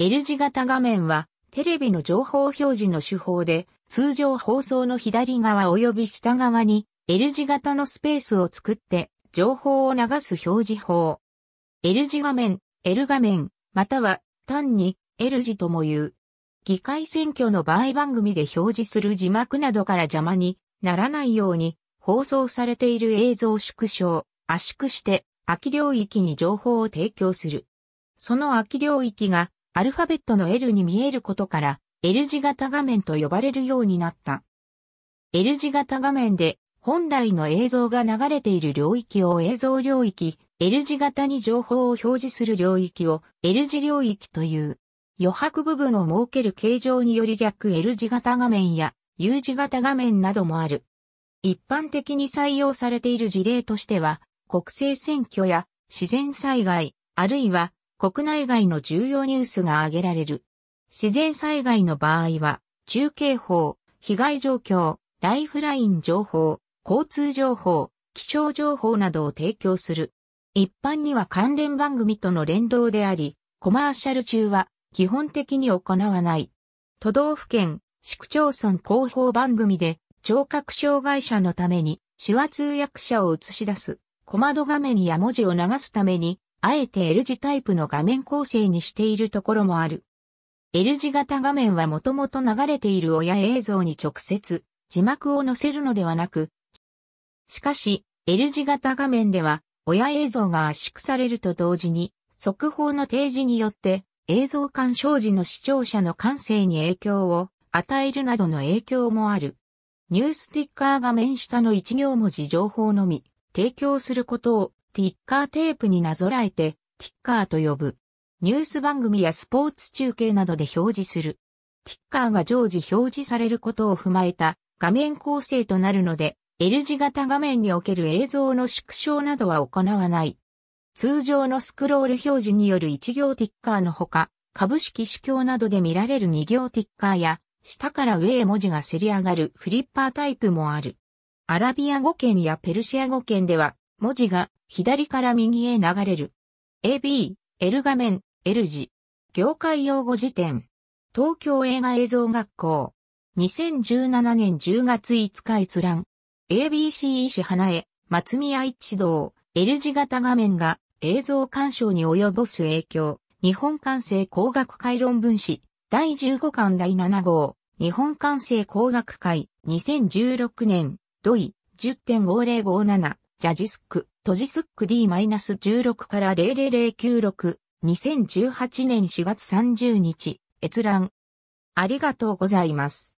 L 字型画面は、テレビの情報表示の手法で、通常放送の左側及び下側に L 字型のスペースを作って情報を流す表示法。L 字画面、L 画面、または単に L 字とも言う。議会選挙の場合番組で表示する字幕などから邪魔にならないように放送されている映像縮小、圧縮して空き領域に情報を提供する。その空き領域がアルファベットの L に見えることから L 字型画面と呼ばれるようになった。L 字型画面で本来の映像が流れている領域を映像領域、L 字型に情報を表示する領域を L 字領域という。余白部分を設ける形状により逆 L 字型画面や U 字型画面などもある。一般的に採用されている事例としては、国政選挙や自然災害、あるいは国内外の重要ニュースが挙げられる。自然災害の場合は、中警報、被害状況、ライフライン情報、交通情報、気象情報などを提供する。一般には関連番組との連動であり、コマーシャル中は基本的に行わない。都道府県、市区町村広報番組で聴覚障害者のために手話通訳者を映し出す、小窓画面や文字を流すためにあえて L 字タイプの画面構成にしているところもある。L 字型画面はもともと流れている親映像に直接字幕を載せるのではなく、しかし L 字型画面では親映像が圧縮されると同時に速報の提示によって映像鑑賞時の視聴者の感性に影響を与えるなどの影響もある。ニュースティッカー画面下の1行文字情報のみ提供することをティッカーテープになぞらえて、ティッカーと呼ぶ。ニュース番組やスポーツ中継などで表示する。ティッカーが常時表示されることを踏まえた画面構成となるので、L 字型画面における映像の縮小などは行わない。通常のスクロール表示による1行ティッカーのほか、株式市況などで見られる2行ティッカーや、下から上へ文字がせり上がるフリッパータイプもある。アラビア語圏やペルシア語圏では、文字が左から右へ流れる。AB、L 画面、L 字。業界用語辞典。東京映画映像学校。2017年10月5日閲覧。ABC 石花江、松宮一堂、L 字型画面が映像鑑賞に及ぼす影響。日本感性工学会論文誌、第15巻第7号。日本感性工学会、2016年、土井。10.5057、ジャジスク。トジスック D-16 から00096、2018年4月30日、閲覧。ありがとうございます。